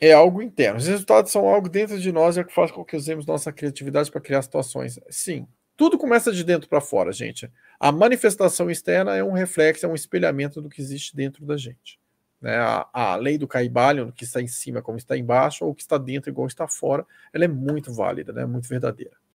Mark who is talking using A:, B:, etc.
A: é algo interno. Os resultados são algo dentro de nós, é o que faz com que usemos nossa criatividade para criar situações. Sim, tudo começa de dentro para fora, gente. A manifestação externa é um reflexo, é um espelhamento do que existe dentro da gente. Né? A, a, lei do caibalion, o que está em cima como está embaixo, ou o que está dentro igual está fora, ela é muito válida, né? muito verdadeira.